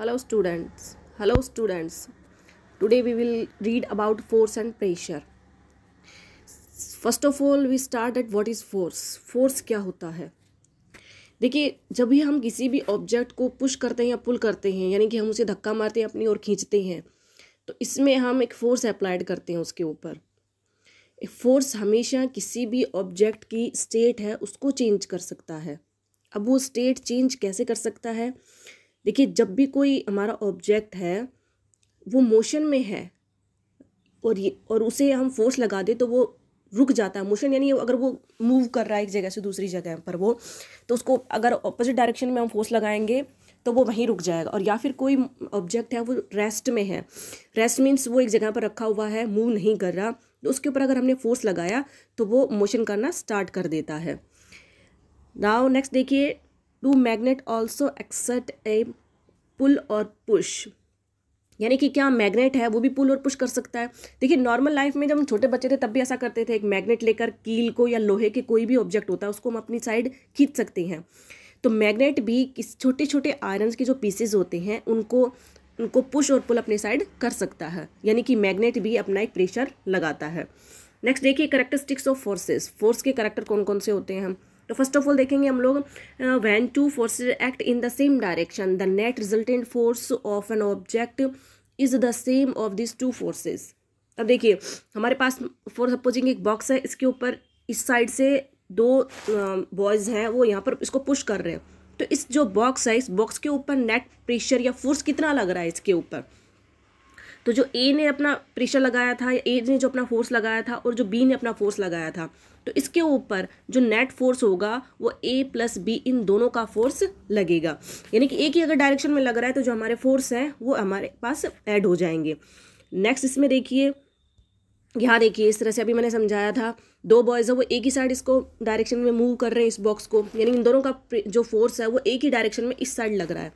Hello students hello students today we will read about force and pressure first of all we start at what is force force क्या होता है देखिए जब भी हम किसी भी ऑब्जेक्ट को पुश करते हैं या पुल करते हैं यानी कि हम उसे धक्का मारते हैं अपनी ओर खींचते हैं तो इसमें हम एक फोर्स अप्लाइड करते हैं उसके ऊपर फोर्स हमेशा किसी भी ऑब्जेक्ट की स्टेट है उसको चेंज कर सकता है अब वो स्टेट चेंज कैसे कर सकता है देखिए जब भी कोई हमारा ऑब्जेक्ट है वो मोशन में है और ये और उसे हम फोर्स लगा दें तो वो रुक जाता है मोशन यानी अगर वो मूव कर रहा है एक जगह से दूसरी जगह पर वो तो उसको अगर अपोजिट डायरेक्शन में हम फोर्स लगाएंगे तो वो वहीं रुक जाएगा और या फिर कोई ऑब्जेक्ट है वो रेस्ट में है रेस्ट मीन्स वो एक जगह पर रखा हुआ है मूव नहीं कर रहा तो उसके ऊपर अगर हमने फोर्स लगाया तो वो मोशन करना स्टार्ट कर देता है नाव नेक्स्ट देखिए do magnet also exert a pull or push यानी कि क्या मैग्नेट है वो भी पुल और पुश कर सकता है देखिए नॉर्मल लाइफ में जब हम छोटे बच्चे थे तब भी ऐसा करते थे एक मैग्नेट लेकर कील को या लोहे के कोई भी ऑब्जेक्ट होता है उसको हम अपनी साइड खींच सकते हैं तो मैग्नेट भी किस छोटे छोटे आयरन के जो पीसेज होते हैं उनको उनको पुश और पुल अपने साइड कर सकता है यानी कि मैग्नेट भी अपना एक प्रेशर लगाता है नेक्स्ट देखिए करेक्टरिस्टिक्स ऑफ फोर्सेस फोर्स के करेक्टर कौन कौन से होते हैं तो फर्स्ट ऑफ ऑल देखेंगे हम लोग when two forces act in the same direction the net resultant force of an object is the sum of this two forces अब देखिए हमारे पास फोर्स सपोजिंग एक बॉक्स है इसके ऊपर इस साइड से दो बॉयज़ हैं वो यहाँ पर इसको पुश कर रहे हैं तो इस जो बॉक्स है इस बॉक्स के ऊपर नेट प्रेशर या फोर्स कितना लग रहा है इसके ऊपर तो जो ए ने अपना प्रेशर लगाया था ए ने जो अपना फोर्स लगाया था और जो बी ने अपना फोर्स लगाया था तो इसके ऊपर जो नेट फोर्स होगा वो ए प्लस बी इन दोनों का फोर्स लगेगा यानी कि ए की अगर डायरेक्शन में लग रहा है तो जो हमारे फोर्स हैं वो हमारे पास ऐड हो जाएंगे नेक्स्ट इसमें देखिए यहाँ देखिए इस तरह से अभी मैंने समझाया था दो बॉयज़ है वो एक ही साइड इसको डायरेक्शन में मूव कर रहे हैं इस बॉक्स को यानी इन दोनों का जो फोर्स है वो एक ही डायरेक्शन में इस साइड लग रहा है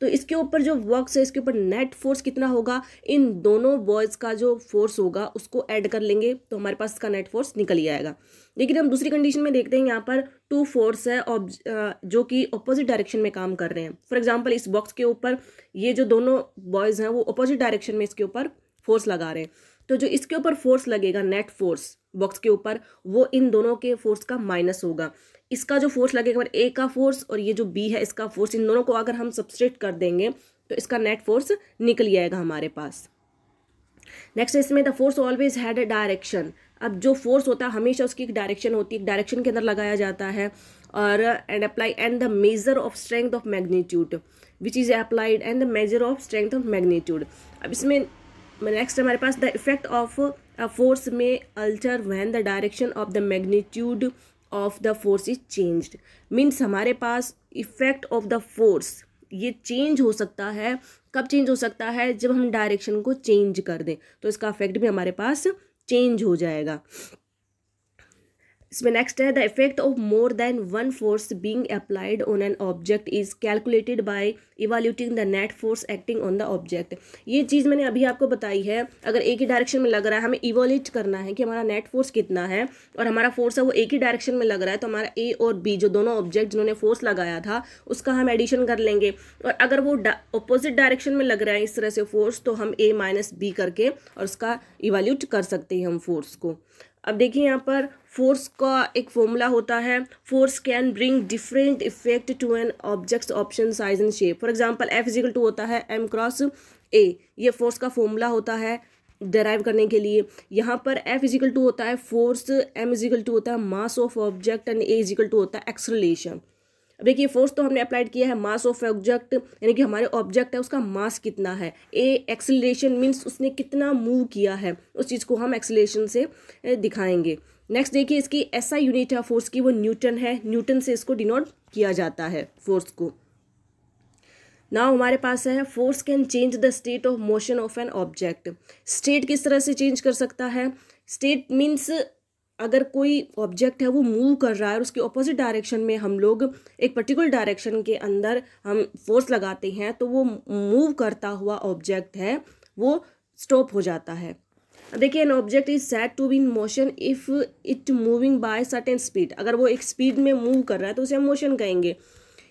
तो इसके ऊपर जो वर्क्स है इसके ऊपर नेट फोर्स कितना होगा इन दोनों बॉयज़ का जो फोर्स होगा उसको ऐड कर लेंगे तो हमारे पास इसका नेट फोर्स निकल ही आएगा लेकिन हम दूसरी कंडीशन में देखते हैं यहाँ पर टू फोर्स है जो कि अपोजिट डायरेक्शन में काम कर रहे हैं फॉर एग्जाम्पल इस बॉक्स के ऊपर ये जो दोनों बॉयज़ हैं वो अपोजिट डायरेक्शन में इसके ऊपर फोर्स लगा रहे हैं तो जो इसके ऊपर फोर्स लगेगा नेट फोर्स बॉक्स के ऊपर वो इन दोनों के फोर्स का माइनस होगा इसका जो फोर्स लगेगा ए का फोर्स और ये जो बी है इसका फोर्स इन दोनों को अगर हम सब्सट्रेट कर देंगे तो इसका नेट फोर्स निकल जाएगा हमारे पास नेक्स्ट इसमें the force always had a direction अब जो फोर्स होता है हमेशा उसकी एक डायरेक्शन होती है डायरेक्शन के अंदर लगाया जाता है और and apply and the measure of strength of magnitude which is applied and the measure of strength of magnitude अब इसमें नेक्स्ट हमारे पास द इफेक्ट ऑफ फोर्स में alter when the direction of the magnitude of the force is changed means हमारे पास effect of the force ये change हो सकता है कब चेंज हो सकता है जब हम डायरेक्शन को चेंज कर दें तो इसका इफेक्ट भी हमारे पास चेंज हो जाएगा इसमें नेक्स्ट है the effect of more than one force being applied on an object is calculated by evaluating the net force acting on the object ये चीज़ मैंने अभी आपको बताई है अगर एक ही डायरेक्शन में लग रहा है हमें इवोल्यूट करना है कि हमारा नेट फोर्स कितना है और हमारा फोर्स है वो एक ही डायरेक्शन में लग रहा है तो हमारा ए और बी जो दोनों ऑब्जेक्ट जिन्होंने फोर्स लगाया था उसका हम एडिशन कर लेंगे और अगर वो अपोजिट डायरेक्शन में लग रहा है इस तरह से फोर्स तो हम ए माइनस बी करके और उसका इवाल्यूट कर सकते हैं हम फोर्स को अब देखिए यहाँ पर फोर्स का एक फॉर्मूला होता है force can bring different effect to an objects option size and shape for example F is equal to होता है एम क्रॉस ए ये फोर्स का फॉर्मूला होता है डराइव करने के लिए यहाँ पर एफ इजिकल टू होता है फोर्स एम इजिकल टू होता है mass of object and A is equal to होता है एक्सलेशन अब देखिए फोर्स तो हमने अप्लाइड किया है मास ऑफ ऑब्जेक्ट यानी कि हमारे ऑब्जेक्ट है उसका मास कितना है ए एक्सलेशन मीन्स उसने कितना मूव किया है उस चीज़ को हम एक्सलेशन से दिखाएंगे नेक्स्ट देखिए इसकी ऐसा यूनिट है फोर्स की वो न्यूटन है न्यूटन से इसको डिनोट किया जाता है फोर्स को नाउ हमारे पास है force can change the state of motion of an object state किस तरह से चेंज कर सकता है स्टेट मीन्स अगर कोई ऑब्जेक्ट है वो मूव कर रहा है और उसके ऑपोजिट डायरेक्शन में हम लोग एक पर्टिकुलर डायरेक्शन के अंदर हम फोर्स लगाते हैं तो वो मूव करता हुआ ऑब्जेक्ट है वो स्टॉप हो जाता है देखिए an object is set to be in motion if it moving by certain speed अगर वो एक स्पीड में मूव कर रहा है तो उसे हम मोशन कहेंगे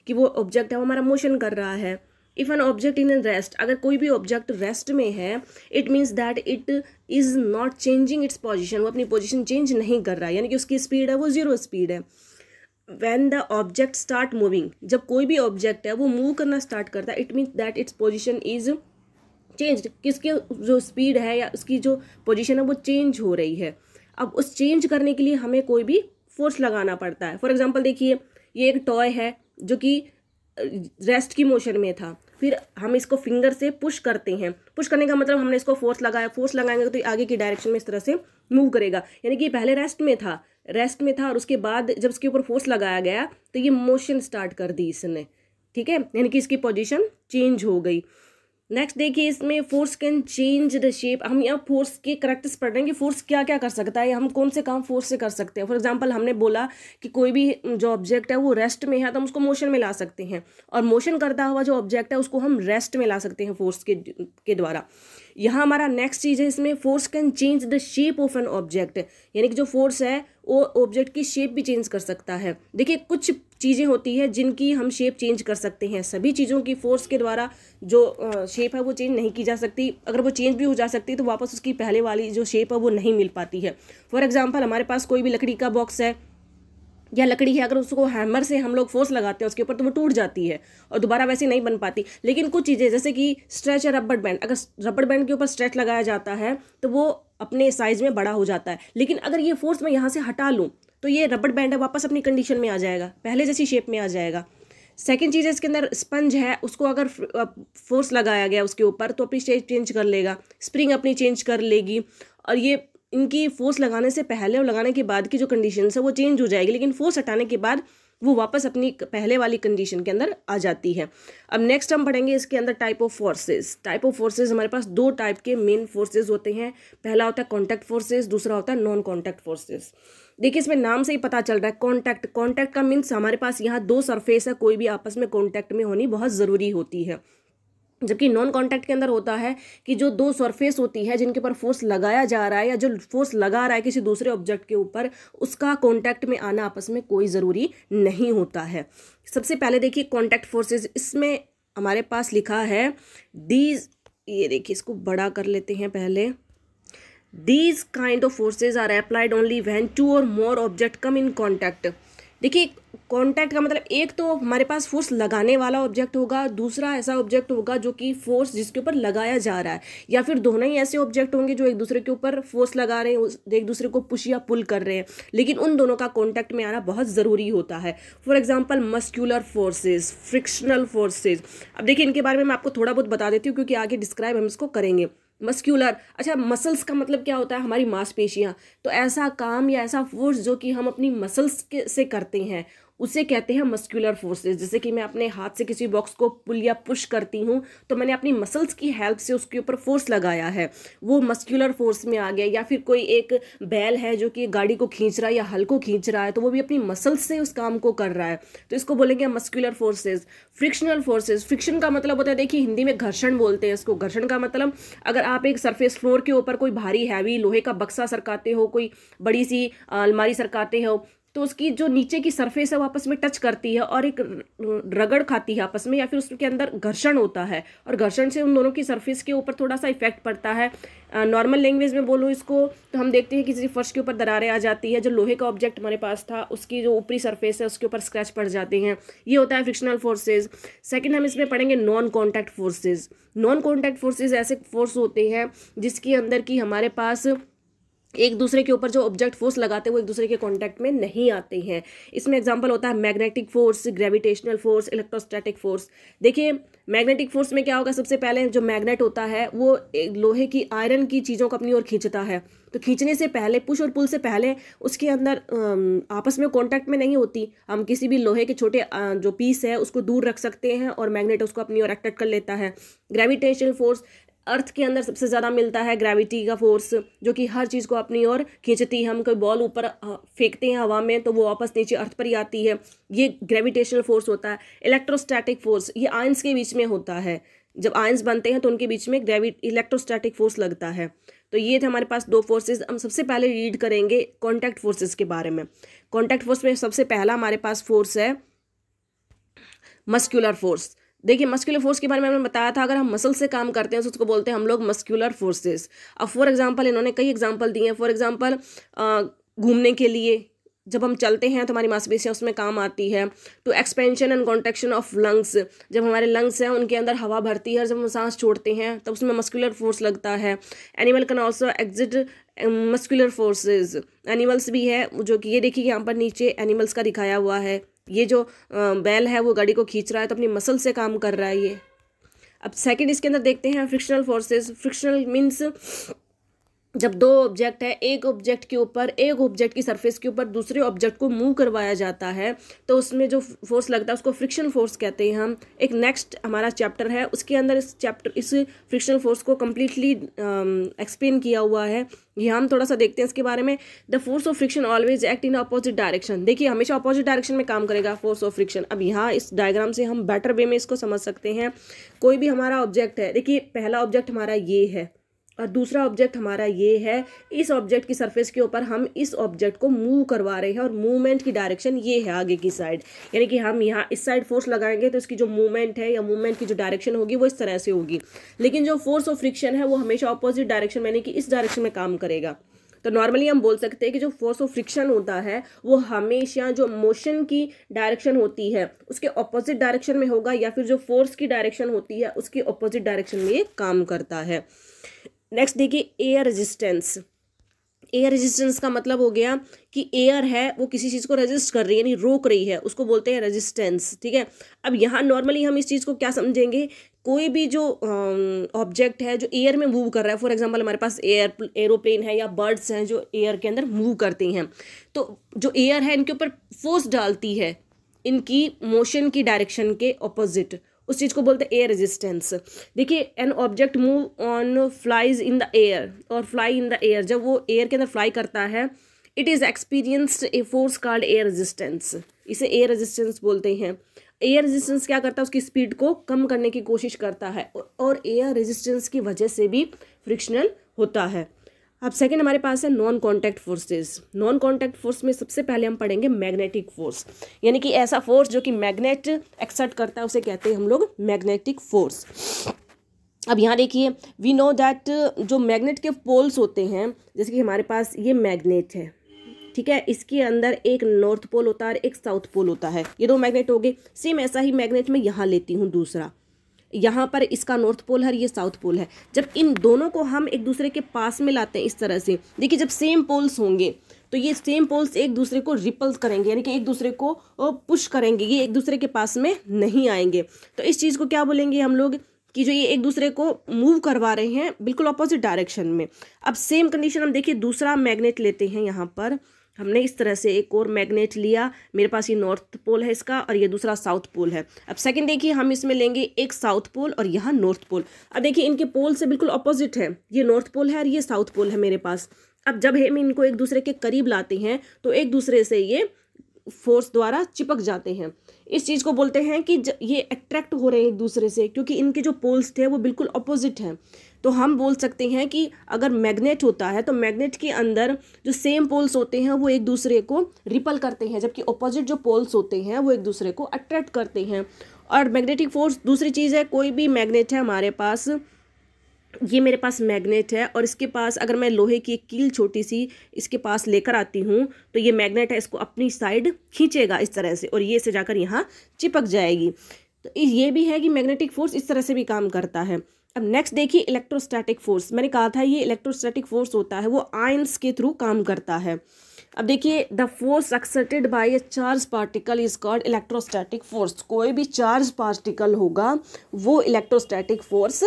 कि वो ऑब्जेक्ट है वो हमारा मोशन कर रहा है if an object in rest अगर कोई भी ऑब्जेक्ट रेस्ट में है it means that it is not changing its position वो अपनी पोजिशन चेंज नहीं कर रहा है यानी कि उसकी स्पीड है वो जीरो स्पीड है when the object start moving जब कोई भी ऑब्जेक्ट है वो मूव करना स्टार्ट करता है it means that its position is change किसकी जो स्पीड है या उसकी जो पोजीशन है वो चेंज हो रही है अब उस चेंज करने के लिए हमें कोई भी फोर्स लगाना पड़ता है फॉर एग्जाम्पल देखिए ये एक टॉय है जो कि रेस्ट की मोशन में था फिर हम इसको फिंगर से पुश करते हैं पुश करने का मतलब हमने इसको फोर्स लगाया फोर्स लगाएंगे तो आगे की डायरेक्शन में इस तरह से मूव करेगा यानी कि पहले रेस्ट में था रेस्ट में था और उसके बाद जब इसके ऊपर फोर्स लगाया गया तो ये मोशन स्टार्ट कर दी इसने ठीक है यानी कि इसकी पोजीशन चेंज हो गई नेक्स्ट देखिए इसमें force can change the shape हम यहाँ फोर्स के करेक्टर्स पढ़ रहे हैं कि फोर्स क्या क्या कर सकता है हम कौन से काम फोर्स से कर सकते हैं फॉर एग्जांपल हमने बोला कि कोई भी जो ऑब्जेक्ट है वो रेस्ट में है तो हम उसको मोशन में ला सकते हैं और मोशन करता हुआ जो ऑब्जेक्ट है उसको हम रेस्ट में ला सकते हैं फोर्स के के द्वारा यहाँ हमारा नेक्स्ट चीज़ है इसमें force can change the shape of an object यानी कि जो फोर्स है वो ऑब्जेक्ट की शेप भी चेंज कर सकता है देखिए कुछ चीज़ें होती है जिनकी हम शेप चेंज कर सकते हैं सभी चीज़ों की फोर्स के द्वारा जो शेप है वो चेंज नहीं की जा सकती अगर वो चेंज भी हो जा सकती है तो वापस उसकी पहले वाली जो शेप है वो नहीं मिल पाती है फॉर एग्ज़ाम्पल हमारे पास कोई भी लकड़ी का बॉक्स है या लकड़ी है अगर उसको हैमर से हम लोग फोर्स लगाते हैं उसके ऊपर तो वो टूट जाती है और दोबारा वैसे नहीं बन पाती लेकिन कुछ चीज़ें जैसे कि स्ट्रेच या रबड़ बैंड अगर रबड़ बैंड के ऊपर स्ट्रेच लगाया जाता है तो वो अपने साइज़ में बड़ा हो जाता है लेकिन अगर ये फोर्स मैं यहाँ से हटा लूँ तो ये रबड़ बैंड है वापस अपनी कंडीशन में आ जाएगा पहले जैसी शेप में आ जाएगा सेकेंड चीज़ है इसके अंदर स्पंज है उसको अगर फोर्स लगाया गया उसके ऊपर तो अपनी शेप चेंज कर लेगा स्प्रिंग अपनी चेंज कर लेगी और ये इनकी फोर्स लगाने से पहले और लगाने के बाद की जो कंडीशन है वो चेंज हो जाएगी लेकिन फोर्स हटाने के बाद वो वापस अपनी पहले वाली कंडीशन के अंदर आ जाती है अब नेक्स्ट हम पढ़ेंगे इसके अंदर type of forces type of forces हमारे पास दो टाइप के मेन फोर्सेस होते हैं पहला होता है कॉन्टैक्ट फोर्सेस दूसरा होता है नॉन कॉन्टैक्ट फोर्सेस देखिए इसमें नाम से ही पता चल रहा है कॉन्टैक्ट कॉन्टैक्ट का मीन्स हमारे पास यहाँ दो सरफेस है कोई भी आपस में कॉन्टैक्ट में होनी बहुत ज़रूरी होती है जबकि नॉन कॉन्टैक्ट के अंदर होता है कि जो दो सरफेस होती है जिनके ऊपर फोर्स लगाया जा रहा है या जो फोर्स लगा रहा है किसी दूसरे ऑब्जेक्ट के ऊपर उसका कॉन्टैक्ट में आना आपस में कोई ज़रूरी नहीं होता है सबसे पहले देखिए कॉन्टैक्ट फोर्सेज इसमें हमारे पास लिखा है दीज ये देखिए इसको बड़ा कर लेते हैं पहले these kind of forces are applied only when two और more object come in contact देखिए कॉन्टैक्ट का मतलब एक तो हमारे पास फोर्स लगाने वाला ऑब्जेक्ट होगा दूसरा ऐसा ऑब्जेक्ट होगा जो कि फोर्स जिसके ऊपर लगाया जा रहा है या फिर दोनों ही ऐसे ऑब्जेक्ट होंगे जो एक दूसरे के ऊपर फोर्स लगा रहे हैं एक दूसरे को पुश या पुल कर रहे हैं लेकिन उन दोनों का कॉन्टैक्ट में आना बहुत ज़रूरी होता है for example muscular forces frictional forces अब देखिए इनके बारे में मैं आपको थोड़ा बहुत बता देती हूँ क्योंकि आगे डिस्क्राइब हम इसको करेंगे मस्क्यूलर अच्छा मसल्स का मतलब क्या होता है हमारी मांसपेशियाँ तो ऐसा काम या ऐसा फोर्स जो कि हम अपनी मसल्स के से करते हैं उसे कहते हैं मस्कुलर फोर्सेस जैसे कि मैं अपने हाथ से किसी बॉक्स को पुल या पुश करती हूँ तो मैंने अपनी मसल्स की हेल्प से उसके ऊपर फोर्स लगाया है वो मस्कुलर फोर्स में आ गया या फिर कोई एक बैल है जो कि गाड़ी को खींच रहा है या हल को खींच रहा है तो वो भी अपनी मसल्स से उस काम को कर रहा है तो इसको बोलेंगे muscular forces frictional forces friction का मतलब होता है देखिए हिंदी में घर्षण बोलते हैं इसको घर्षण का मतलब अगर आप एक सरफेस फ्लोर के ऊपर कोई भारी हैवी लोहे का बक्सा सरकाते हो कोई बड़ी सी अलमारी सरकाते हो तो उसकी जो नीचे की सरफेस है वो आपस में टच करती है और एक रगड़ खाती है आपस में या फिर उसके अंदर घर्षण होता है और घर्षण से उन दोनों की सरफेस के ऊपर थोड़ा सा इफेक्ट पड़ता है नॉर्मल लैंग्वेज में बोलूँ इसको तो हम देखते हैं किसी फर्श के ऊपर दरारें आ जाती है जो लोहे का ऑब्जेक्ट हमारे पास था उसकी जो ऊपरी सरफेस है उसके ऊपर स्क्रैच पड़ जाते हैं ये होता है फ्रिक्शनल फोर्सेज सेकेंड हम इसमें पढ़ेंगे non contact forces non contact forces ऐसे फोर्स होते हैं जिसके अंदर की हमारे पास एक दूसरे के ऊपर जो ऑब्जेक्ट फोर्स लगाते हैं वो एक दूसरे के कॉन्टैक्ट में नहीं आते हैं इसमें एग्जाम्पल होता है magnetic force gravitational force electrostatic force देखिए मैग्नेटिक फोर्स में क्या होगा सबसे पहले जो मैग्नेट होता है वो लोहे की आयरन की चीज़ों को अपनी ओर खींचता है तो खींचने से पहले पुश और पुल से पहले उसके अंदर आपस में कांटेक्ट में नहीं होती हम किसी भी लोहे के छोटे जो पीस है उसको दूर रख सकते हैं और मैग्नेट उसको अपनी ओर एक्टेक्ट कर लेता है ग्रेविटेशनल फोर्स अर्थ के अंदर सबसे ज़्यादा मिलता है ग्रेविटी का फोर्स जो कि हर चीज़ को अपनी ओर खींचती है हम कोई बॉल ऊपर फेंकते हैं हवा में तो वो वापस नीचे अर्थ पर ही आती है ये ग्रेविटेशनल फोर्स होता है इलेक्ट्रोस्टैटिक फोर्स ये आयंस के बीच में होता है जब आयंस बनते हैं तो उनके बीच में ग्रेविट इलेक्ट्रोस्टैटिक फोर्स लगता है तो ये थे हमारे पास दो फोर्सेस हम सबसे पहले रीड करेंगे कॉन्टैक्ट फोर्सेस के बारे में कॉन्टैक्ट फोर्स में सबसे पहला हमारे पास फोर्स है मस्क्यूलर फोर्स देखिए मस्कुलर फोर्स के बारे में हमने बताया था अगर हम मसल से काम करते हैं तो उसको बोलते हैं हम लोग मस्कुलर फोर्सेस अब फॉर एग्जाम्पल इन्होंने कई एग्जाम्पल दिए हैं फॉर एग्जाम्पल घूमने के लिए जब हम चलते हैं तो हमारी मांसपेशियाँ उसमें काम आती है to expansion and contraction of lungs जब हमारे लंग्स हैं उनके अंदर हवा भरती है और जब हम सांस छोड़ते हैं तब उसमें मस्कुलर फोर्स लगता है animal can also exit muscular forces animals भी है जो कि ये देखिए यहाँ पर नीचे एनिमल्स का दिखाया हुआ है ये जो बैल है वो गाड़ी को खींच रहा है तो अपनी मसल से काम कर रहा है ये अब सेकंड इसके अंदर देखते हैं फ्रिक्शनल फोर्सेस फ्रिक्शनल मीन्स जब दो ऑब्जेक्ट है एक ऑब्जेक्ट के ऊपर एक ऑब्जेक्ट की सरफेस के ऊपर दूसरे ऑब्जेक्ट को मूव करवाया जाता है तो उसमें जो फोर्स लगता है उसको फ्रिक्शन फोर्स कहते हैं हम एक नेक्स्ट हमारा चैप्टर है उसके अंदर इस चैप्टर इस फ्रिक्शनल फोर्स को कम्प्लीटली एक्सप्लेन um, किया हुआ है ये हम थोड़ा सा देखते हैं इसके बारे में the force of friction always act in opposite direction देखिए हमेशा अपोजिट डायरेक्शन में काम करेगा फोर्स ऑफ फ्रिक्शन अब यहाँ इस डायग्राम से हम बेटर वे में इसको समझ सकते हैं कोई भी हमारा ऑब्जेक्ट है देखिए पहला ऑब्जेक्ट हमारा ये है और दूसरा ऑब्जेक्ट हमारा ये है इस ऑब्जेक्ट की सरफेस के ऊपर हम इस ऑब्जेक्ट को मूव करवा रहे हैं और मूवमेंट की डायरेक्शन ये है आगे की साइड यानी कि हम यहाँ इस साइड फोर्स लगाएंगे तो इसकी जो मूवमेंट है या मूवमेंट की जो डायरेक्शन होगी वो इस तरह से होगी लेकिन जो फोर्स ऑफ फ्रिक्शन है वो हमेशा ऑपोजिट डायरेक्शन यानी कि इस डायरेक्शन में काम करेगा तो नॉर्मली हम बोल सकते हैं कि जो फोर्स ऑफ फ्रिक्शन होता है वो हमेशा जो मोशन की डायरेक्शन होती है उसके ऑपोजिट डायरेक्शन में होगा या फिर जो फोर्स की डायरेक्शन होती है उसकी ऑपोजिट डायरेक्शन में ये काम करता है नेक्स्ट देखिए एयर रेजिस्टेंस एयर रेजिस्टेंस का मतलब हो गया कि एयर है वो किसी चीज़ को रेजिस्ट कर रही है यानी रोक रही है उसको बोलते हैं रेजिस्टेंस ठीक है अब यहाँ नॉर्मली हम इस चीज़ को क्या समझेंगे कोई भी जो ऑब्जेक्ट है जो एयर में मूव कर रहा है फॉर एग्जांपल हमारे पास एयर एरोप्लेन है या बर्ड्स हैं जो एयर के अंदर मूव करती हैं तो जो एयर है इनके ऊपर फोर्स डालती है इनकी मोशन की डायरेक्शन के ऑपोजिट उस चीज़ को बोलते हैं एयर रेजिस्टेंस देखिए an object move on flies in the air और फ्लाई इन द एयर जब वो एयर के अंदर फ्लाई करता है it is experienced a force card air resistance इसे एयर रेजिस्टेंस बोलते हैं एयर रेजिस्टेंस क्या करता है उसकी स्पीड को कम करने की कोशिश करता है और एयर रेजिस्टेंस की वजह से भी फ्रिक्शनल होता है अब सेकेंड हमारे पास है non contact forces non contact force में सबसे पहले हम पढ़ेंगे मैग्नेटिक फोर्स यानी कि ऐसा फोर्स जो कि मैग्नेट एक्सेप्ट करता है उसे कहते हैं हम लोग मैग्नेटिक फोर्स अब यहाँ देखिए वी नो दैट जो मैग्नेट के पोल्स होते हैं जैसे कि हमारे पास ये मैग्नेट है ठीक है इसके अंदर एक नॉर्थ पोल होता है और एक साउथ पोल होता है ये दो मैग्नेट हो गए सेम ऐसा ही मैग्नेट मैं यहाँ लेती हूँ दूसरा यहाँ पर इसका नॉर्थ पोल है ये साउथ पोल है जब इन दोनों को हम एक दूसरे के पास में लाते हैं इस तरह से देखिए जब सेम पोल्स होंगे तो ये सेम पोल्स एक दूसरे को रिपल्स करेंगे यानी कि एक दूसरे को पुश करेंगे ये एक दूसरे के पास में नहीं आएंगे तो इस चीज़ को क्या बोलेंगे हम लोग कि जो ये एक दूसरे को मूव करवा रहे हैं बिल्कुल अपोजिट डायरेक्शन में अब सेम कंडीशन हम देखिए दूसरा मैग्नेट लेते हैं यहाँ पर हमने इस तरह से एक और मैग्नेट लिया मेरे पास ये नॉर्थ पोल है इसका और ये दूसरा साउथ पोल है अब सेकंड देखिए हम इसमें लेंगे एक साउथ पोल और यहाँ नॉर्थ पोल अब देखिए इनके पोल से बिल्कुल अपोजिट है ये नॉर्थ पोल है और ये साउथ पोल है मेरे पास अब जब हम इनको एक दूसरे के करीब लाते हैं तो एक दूसरे से ये फोर्स द्वारा चिपक जाते हैं इस चीज़ को बोलते हैं कि ये अट्रैक्ट हो रहे हैं एक दूसरे से क्योंकि इनके जो पोल्स थे वो बिल्कुल अपोजिट हैं तो हम बोल सकते हैं कि अगर मैग्नेट होता है तो मैग्नेट के अंदर जो सेम पोल्स होते हैं वो एक दूसरे को रिपल करते हैं जबकि ऑपोजिट जो पोल्स होते हैं वो एक दूसरे को अट्रैक्ट करते हैं और मैग्नेटिक फोर्स दूसरी चीज़ है कोई भी मैग्नेट है हमारे पास ये मेरे पास मैग्नेट है और इसके पास अगर मैं लोहे की एक कील छोटी सी इसके पास लेकर आती हूँ तो ये मैग्नेट है इसको अपनी साइड खींचेगा इस तरह से और ये इसे जाकर यहाँ चिपक जाएगी तो ये भी है कि मैग्नेटिक फोर्स इस तरह से भी काम करता है अब नेक्स्ट देखिए इलेक्ट्रोस्टैटिक फोर्स मैंने कहा था ये इलेक्ट्रोस्टैटिक फोर्स होता है वो आयंस के थ्रू काम करता है अब देखिए the force exerted by a charge particle is called electrostatic force कोई भी चार्ज पार्टिकल होगा वो इलेक्ट्रोस्टैटिक फोर्स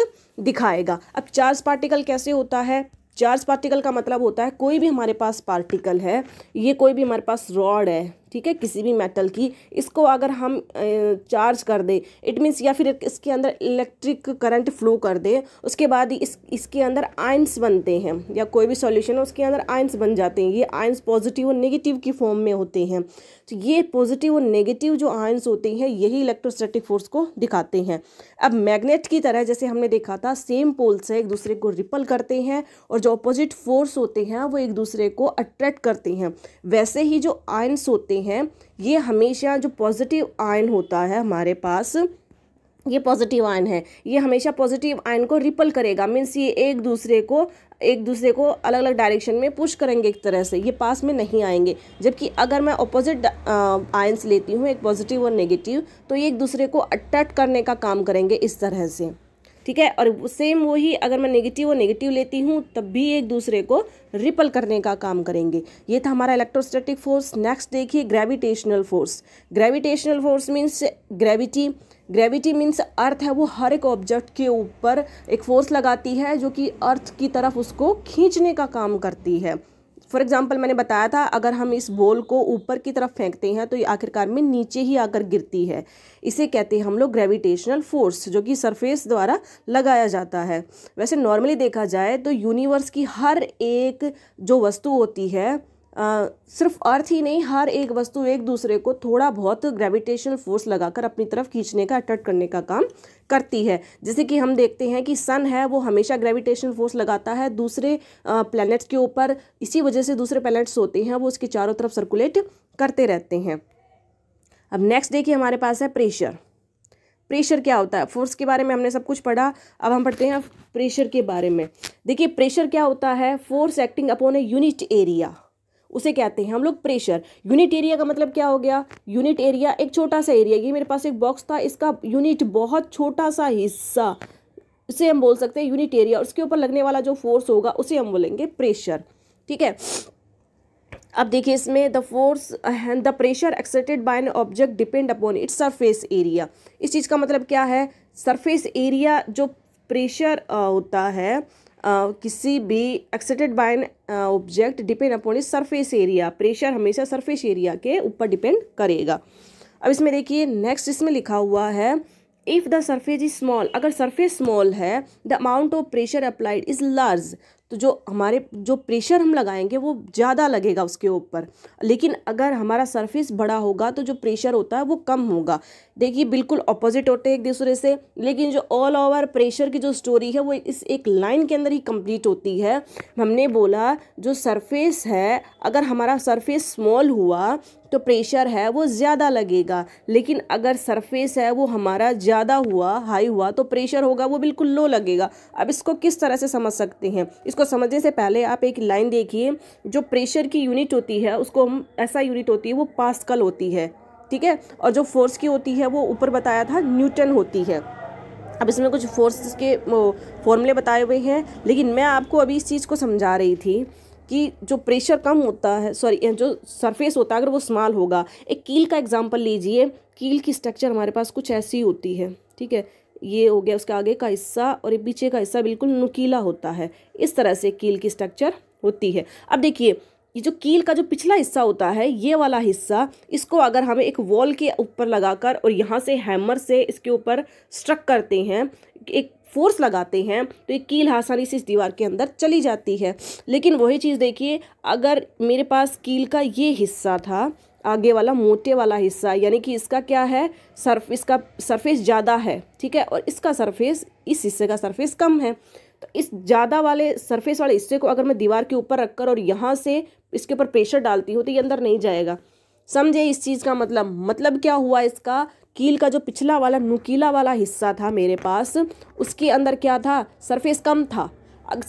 दिखाएगा अब चार्ज पार्टिकल कैसे होता है चार्ज पार्टिकल का मतलब होता है कोई भी हमारे पास पार्टिकल है ये कोई भी हमारे पास रॉड है ठीक है किसी भी मेटल की इसको अगर हम चार्ज कर दें इट मीन्स या फिर इसके अंदर इलेक्ट्रिक करंट फ्लो कर दें उसके बाद इस इसके अंदर आयंस बनते हैं या कोई भी सॉल्यूशन है उसके अंदर आयंस बन जाते हैं ये आयंस पॉजिटिव और नेगेटिव की फॉर्म में होते हैं तो ये पॉजिटिव और नेगेटिव जो आयंस होते हैं यही इलेक्ट्रोस्टेटिक फोर्स को दिखाते हैं अब मैग्नेट की तरह जैसे हमने देखा था सेम पोल्स से एक दूसरे को रिपल करते हैं और जो अपोजिट फोर्स होते हैं वो एक दूसरे को अट्रैक्ट करते हैं वैसे ही जो आयंस होते हैं ये हमेशा जो पॉजिटिव आयन होता है हमारे पास ये पॉजिटिव आयन है ये हमेशा पॉजिटिव आयन को रिपल करेगा मीन्स ये एक दूसरे को एक दूसरे को अलग अलग डायरेक्शन में पुश करेंगे एक तरह से ये पास में नहीं आएंगे जबकि अगर मैं ऑपोजिट आयंस लेती हूँ एक पॉजिटिव और नेगेटिव तो ये एक दूसरे को अट्रैक्ट करने का काम करेंगे इस तरह से ठीक है और सेम वही अगर मैं नेगेटिव और नेगेटिव लेती हूँ तब भी एक दूसरे को रिपल करने का काम करेंगे ये था हमारा इलेक्ट्रोस्टैटिक फोर्स नेक्स्ट देखिए gravitational force gravitational force means gravity gravity means earth है वो हर एक ऑब्जेक्ट के ऊपर एक फोर्स लगाती है जो कि अर्थ की तरफ उसको खींचने का काम करती है फॉर एग्जाम्पल मैंने बताया था अगर हम इस बॉल को ऊपर की तरफ फेंकते हैं तो ये आखिरकार में नीचे ही आकर गिरती है इसे कहते हैं हम लोग ग्रेविटेशनल फोर्स जो कि सरफेस द्वारा लगाया जाता है वैसे नॉर्मली देखा जाए तो यूनिवर्स की हर एक जो वस्तु होती है आ, सिर्फ अर्थ ही नहीं हर एक वस्तु एक दूसरे को थोड़ा बहुत ग्रेविटेशनल फोर्स लगाकर अपनी तरफ खींचने का अट्रैक्ट करने का काम करती है जैसे कि हम देखते हैं कि सन है वो हमेशा ग्रेविटेशनल फोर्स लगाता है दूसरे प्लैनेट्स के ऊपर इसी वजह से दूसरे प्लैनेट्स होते हैं वो उसके चारों तरफ सर्कुलेट करते रहते हैं अब नेक्स्ट देखिए हमारे पास है प्रेशर प्रेशर क्या होता है फोर्स के बारे में हमने सब कुछ पढ़ा अब हम पढ़ते हैं प्रेशर के बारे में देखिए प्रेशर क्या होता है force acting upon a unit area उसे कहते हैं हम लोग प्रेशर यूनिट एरिया का मतलब क्या हो गया यूनिट एरिया एक छोटा सा एरिया ये मेरे पास एक बॉक्स था इसका यूनिट बहुत छोटा सा हिस्सा इसे हम बोल सकते हैं यूनिट एरिया उसके ऊपर लगने वाला जो फोर्स होगा उसे हम बोलेंगे प्रेशर ठीक है अब देखिए इसमें the force and the pressure exerted by an object depend upon its surface area इस चीज़ का मतलब क्या है सरफेस एरिया जो प्रेशर होता है किसी भी exerted by an object depend upon is surface area pressure हमेशा सरफेस एरिया के ऊपर डिपेंड करेगा अब इसमें देखिए नेक्स्ट इसमें लिखा हुआ है if the surface is small अगर सरफेस स्मॉल है the amount of pressure applied is large तो जो हमारे जो प्रेशर हम लगाएंगे वो ज़्यादा लगेगा उसके ऊपर लेकिन अगर हमारा सरफेस बड़ा होगा तो जो प्रेशर होता है वो कम होगा देखिए बिल्कुल अपोजिट होते हैं एक दूसरे से लेकिन जो ऑल ओवर प्रेशर की जो स्टोरी है वो इस एक लाइन के अंदर ही कंप्लीट होती है हमने बोला जो सरफेस है अगर हमारा सरफेस स्मॉल हुआ तो प्रेशर है वो ज़्यादा लगेगा लेकिन अगर सरफेस है वो हमारा ज़्यादा हुआ हाई हुआ तो प्रेशर होगा वो बिल्कुल लो लगेगा अब इसको किस तरह से समझ सकते हैं इसको समझने से पहले आप एक लाइन देखिए जो प्रेशर की यूनिट होती है उसको हम ऐसा यूनिट होती है वो पास्कल होती है ठीक है और जो फोर्स की होती है वो ऊपर बताया था न्यूटन होती है अब इसमें कुछ फोर्स के फॉर्मूले बताए हुए हैं लेकिन मैं आपको अभी इस चीज़ को समझा रही थी कि जो प्रेशर कम होता है सॉरी जो सरफेस होता है अगर वो स्मॉल होगा एक कील का एग्जाम्पल लीजिए कील की स्ट्रक्चर हमारे पास कुछ ऐसी होती है ठीक है ये हो गया उसके आगे का हिस्सा और ये पीछे का हिस्सा बिल्कुल नुकीला होता है इस तरह से कील की स्ट्रक्चर होती है अब देखिए ये जो कील का जो पिछला हिस्सा होता है ये वाला हिस्सा इसको अगर हमें एक वॉल के ऊपर लगाकर और यहाँ से हैमर से इसके ऊपर स्ट्रक करते हैं एक फोर्स लगाते हैं तो ये कील आसानी से इस दीवार के अंदर चली जाती है लेकिन वही चीज़ देखिए अगर मेरे पास कील का ये हिस्सा था आगे वाला मोटे वाला हिस्सा यानी कि इसका क्या है सरफ इसका सरफेस ज़्यादा है ठीक है और इसका सरफेस इस हिस्से का सरफेस कम है तो इस ज़्यादा वाले सरफेस वाले हिस्से को अगर मैं दीवार के ऊपर रखकर और यहाँ से इसके ऊपर प्रेशर डालती हो तो ये अंदर नहीं जाएगा समझे इस चीज़ का मतलब मतलब क्या हुआ इसका कील का जो पिछला वाला नुकीला वाला हिस्सा था मेरे पास उसके अंदर क्या था सरफेस कम था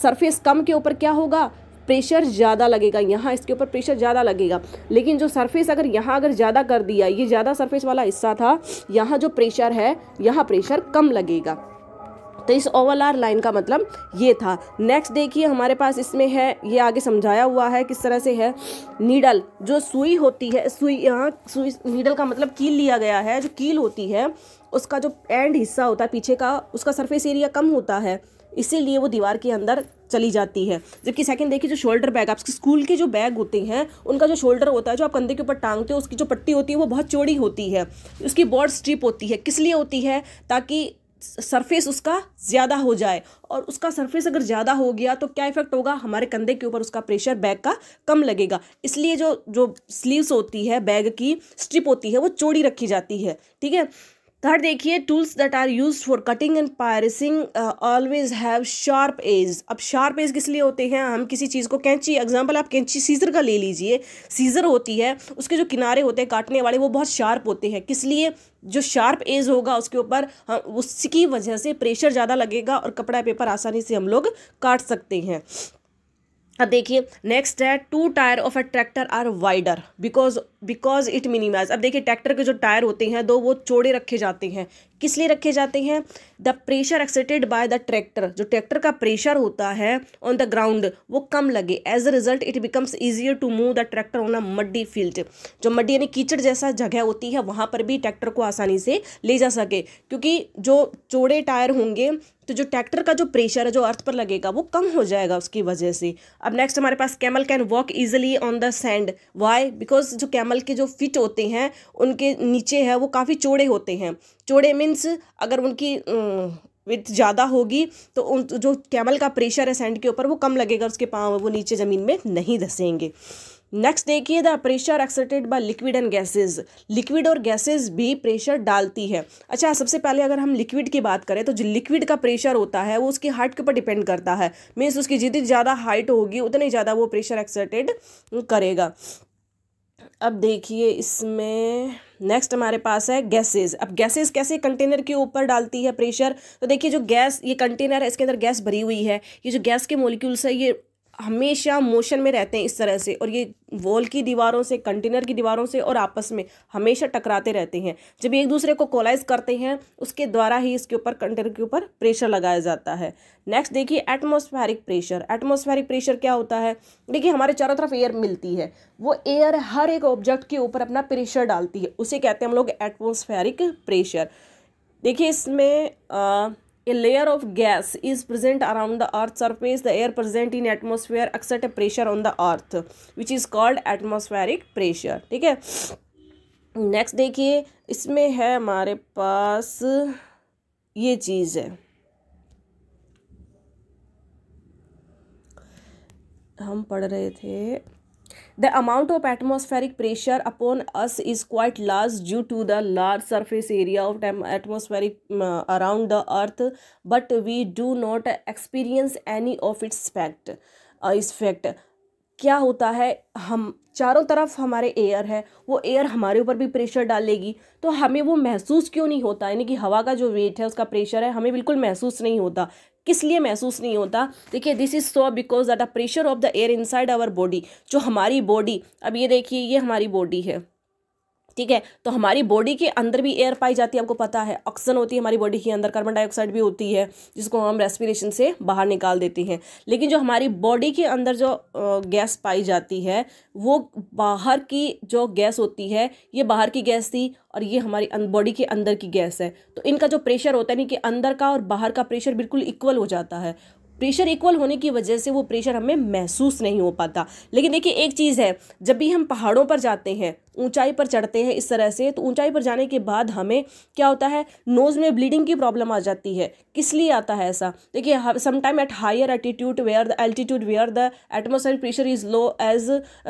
सरफेस कम के ऊपर क्या होगा प्रेशर ज़्यादा लगेगा यहाँ इसके ऊपर प्रेशर ज़्यादा लगेगा लेकिन जो सरफेस अगर यहाँ अगर ज़्यादा कर दिया ये ज़्यादा सरफेस वाला हिस्सा था यहाँ जो प्रेशर है यहाँ प्रेशर कम लगेगा तो इस ओवल आर लाइन का मतलब ये था नेक्स्ट देखिए हमारे पास इसमें है ये आगे समझाया हुआ है किस तरह से है नीडल जो सुई होती है सुई यहाँ सुई नीडल का मतलब कील लिया गया है जो कील होती है उसका जो एंड हिस्सा होता है पीछे का उसका सरफेस एरिया कम होता है इसीलिए वो दीवार के अंदर चली जाती है जबकि सेकंड देखिए जो शोल्डर बैग आपके स्कूल के जो बैग होते हैं उनका जो शोल्डर होता है जो आप कंधे के ऊपर टांगते हो उसकी जो पट्टी होती है वो बहुत चौड़ी होती है उसकी बॉर्ड स्ट्रिप होती है किस लिए होती है ताकि सरफेस उसका ज़्यादा हो जाए और उसका सरफेस अगर ज़्यादा हो गया तो क्या इफेक्ट होगा हमारे कंधे के ऊपर उसका प्रेशर बैग का कम लगेगा इसलिए जो जो स्लीव्स होती है बैग की स्ट्रिप होती है वो चौड़ी रखी जाती है ठीक है थर्ड देखिए tools that are use for cutting and piercing always have sharp edge अब शार्प एज किस लिए होते हैं हम किसी चीज़ को कैंची एग्जाम्पल आप कैंची सीजर का ले लीजिए सीजर होती है उसके जो किनारे होते हैं काटने वाले वो बहुत शार्प होते हैं किस लिए जो शार्प एज होगा उसके ऊपर हाँ, उसकी वजह से प्रेशर ज़्यादा लगेगा और कपड़ा पेपर आसानी से हम लोग काट सकते हैं देखिए नेक्स्ट है two tyre of a tractor are wider because because it minimise अब देखिए ट्रैक्टर के जो टायर होते हैं दो वो चौड़े रखे जाते हैं किस लिए रखे जाते हैं the pressure exerted by the tractor जो ट्रैक्टर का प्रेशर होता है ऑन द ग्राउंड वो कम लगे as a result it becomes easier to move the tractor on a muddy field जो मड्डी यानी कीचड़ जैसा जगह होती है वहाँ पर भी ट्रैक्टर को आसानी से ले जा सके क्योंकि जो चौड़े टायर होंगे तो जो ट्रैक्टर का जो प्रेशर है जो अर्थ पर लगेगा वो कम हो जाएगा उसकी वजह से अब नेक्स्ट हमारे पास camel can walk easily on the sand why because जो कैमल के जो फिट होते हैं उनके नीचे है वो काफ़ी चौड़े होते हैं चौड़े मीन्स अगर उनकी विथ ज़्यादा होगी तो उन जो कैमल का प्रेशर है सैंड के ऊपर वो कम लगेगा उसके पाँव वो नीचे ज़मीन में नहीं धसेंगे नेक्स्ट देखिए the pressure exerted by liquid and gases liquid और गैसेस भी प्रेशर डालती है अच्छा सबसे पहले अगर हम लिक्विड की बात करें तो जो लिक्विड का प्रेशर होता है वो उसकी हाइट के ऊपर डिपेंड करता है मीन्स उसकी जितनी ज़्यादा हाइट होगी उतनी ज़्यादा वो प्रेशर एक्सर्टेड करेगा अब देखिए इसमें नेक्स्ट हमारे पास है गैसेस अब गैसेस कैसे कंटेनर के ऊपर डालती है प्रेशर तो देखिए जो गैस ये कंटेनर है इसके अंदर गैस भरी हुई है ये जो गैस के मोलिक्यूल्स है ये हमेशा मोशन में रहते हैं इस तरह से और ये वॉल की दीवारों से कंटेनर की दीवारों से और आपस में हमेशा टकराते रहते हैं जब एक दूसरे को कोलाइज करते हैं उसके द्वारा ही इसके ऊपर कंटेनर के ऊपर प्रेशर लगाया जाता है नेक्स्ट देखिए एटमोस्फेरिक प्रेशर एटमोस्फेरिक प्रेशर क्या होता है देखिए हमारे चारों तरफ एयर मिलती है वो एयर हर एक ऑब्जेक्ट के ऊपर अपना प्रेशर डालती है उसे कहते हैं हम लोग एटमोस्फेरिक प्रेशर देखिए इसमें a layer of gas is present around the earth surface the air present in atmosphere exert a pressure on the earth which is called atmospheric pressure ठीक है नेक्स्ट देखिए इसमें है हमारे पास ये चीज है हम पढ़ रहे थे The amount of atmospheric pressure upon us is quite large due to the large surface area of atmospheric uh, around the earth, but we do not experience any of its fact. Uh, its fact. क्या होता है हम चारों तरफ हमारे air है वो air हमारे ऊपर भी प्रेशर डालेगी तो हमें वो महसूस क्यों नहीं होता यानी कि हवा का जो वेट है उसका प्रेशर है हमें बिल्कुल महसूस नहीं होता किस लिए महसूस नहीं होता देखिए this is so because that a pressure of the air inside our body जो हमारी बॉडी अब ये देखिए ये हमारी बॉडी है ठीक है तो हमारी बॉडी के अंदर भी एयर पाई जाती है आपको पता है ऑक्सीजन होती है हमारी बॉडी के अंदर कार्बन डाइऑक्साइड भी होती है जिसको हम रेस्पिरेशन से बाहर निकाल देते हैं लेकिन जो हमारी बॉडी के अंदर जो गैस पाई जाती है वो बाहर की जो गैस होती है ये बाहर की गैस थी और ये हमारी बॉडी अं, के अंदर की गैस है तो इनका जो प्रेशर होता है नहीं कि अंदर का और बाहर का प्रेशर बिल्कुल इक्वल हो जाता है प्रेशर इक्वल होने की वजह से वो प्रेशर हमें महसूस नहीं हो पाता लेकिन देखिए एक चीज़ है जब भी हम पहाड़ों पर जाते हैं ऊंचाई पर चढ़ते हैं इस तरह से तो ऊंचाई पर जाने के बाद हमें क्या होता है नोज़ में ब्लीडिंग की प्रॉब्लम आ जाती है किस लिए आता है ऐसा देखिए sometime at higher attitude where the altitude where the atmosphere pressure is low as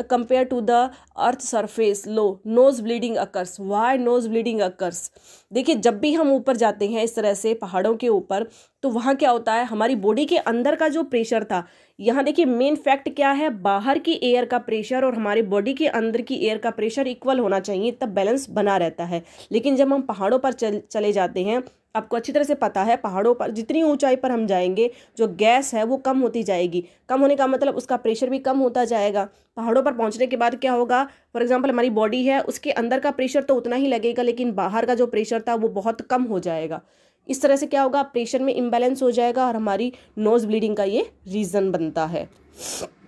compare to the earth surface low nose bleeding occurs why nose bleeding occurs देखिए जब भी हम ऊपर जाते हैं इस तरह से पहाड़ों के ऊपर तो वहाँ क्या होता है हमारी बॉडी के अंदर का जो प्रेशर था यहाँ देखिए मेन फैक्ट क्या है बाहर की एयर का प्रेशर और हमारे बॉडी के अंदर की एयर का प्रेशर इक्वल होना चाहिए तब बैलेंस बना रहता है लेकिन जब हम पहाड़ों पर चल चले जाते हैं आपको अच्छी तरह से पता है पहाड़ों पर जितनी ऊंचाई पर हम जाएंगे जो गैस है वो कम होती जाएगी कम होने का मतलब उसका प्रेशर भी कम होता जाएगा पहाड़ों पर पहुंचने के बाद क्या होगा फॉर एग्जांपल हमारी बॉडी है उसके अंदर का प्रेशर तो उतना ही लगेगा लेकिन बाहर का जो प्रेशर था वो बहुत कम हो जाएगा इस तरह से क्या होगा प्रेशर में इम्बैलेंस हो जाएगा और हमारी नोज़ ब्लीडिंग का ये रीज़न बनता है